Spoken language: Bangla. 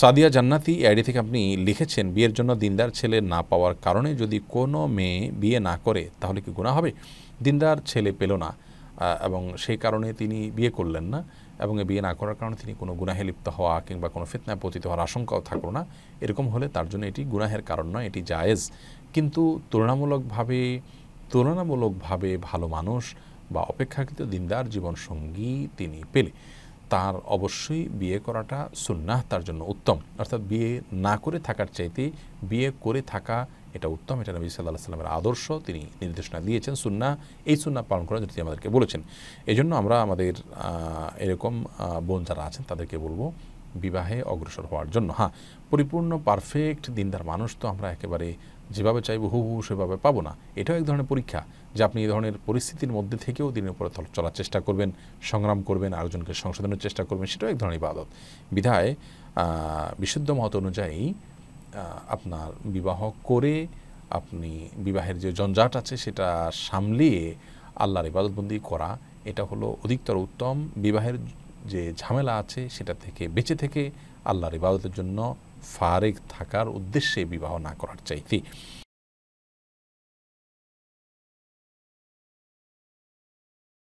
সাদিয়া জান্নাতি আইডি থেকে আপনি লিখেছেন বিয়ের জন্য দিনদার ছেলে না পাওয়ার কারণে যদি কোনো মেয়ে বিয়ে না করে তাহলে কি গুণা হবে দিনদার ছেলে পেল না এবং সেই কারণে তিনি বিয়ে করলেন না এবং বিয়ে না করার কারণে তিনি কোনো গুনাহে লিপ্ত হওয়া কিংবা কোনো ফিতনায় পতিত হওয়ার আশঙ্কাও থাকলো না এরকম হলে তার জন্য এটি গুনাহের কারণ নয় এটি জায়েজ কিন্তু তুলনামূলকভাবে তুলনামূলকভাবে ভালো মানুষ বা অপেক্ষাকৃত দিনদার জীবনসঙ্গী তিনি পেলে তার অবশ্যই বিয়ে করাটা সুন্নাহ তার জন্য উত্তম অর্থাৎ বিয়ে না করে থাকার চাইতে বিয়ে করে থাকা এটা উত্তম এটা নবী সাল্লাহ সাল্লামের আদর্শ তিনি নির্দেশনা দিয়েছেন সুন্না এই সুন্না পালন করার জন্য তিনি আমাদেরকে বলেছেন এই জন্য আমরা আমাদের এরকম বোন যারা আছেন তাদেরকে বলবো বিবাহে অগ্রসর হওয়ার জন্য হ্যাঁ পরিপূর্ণ পারফেক্ট দিনদার মানুষ তো আমরা একেবারে যেভাবে চাইবো হুহু সেভাবে পাবো না এটাও এক ধরনের পরীক্ষা যে আপনি এই ধরনের পরিস্থিতির মধ্যে থেকেও দিনের উপরে চলার চেষ্টা করবেন সংগ্রাম করবেন আরেকজনকে সংশোধনের চেষ্টা করবেন সেটাও এক ধরনের ইবাদত বিধায় বিশুদ্ধ মত অনুযায়ী আপনার বিবাহ করে আপনি বিবাহের যে জঞ্জাট আছে সেটা সামলিয়ে আল্লাহর ইবাদতবন্দি করা এটা হলো অধিকতর উত্তম বিবাহের যে ঝামেলা আছে সেটা থেকে বেঁচে থেকে আল্লাহর ইবাদতের জন্য ফারেক থাকার উদ্দেশ্যে বিবাহ না করার চাইতে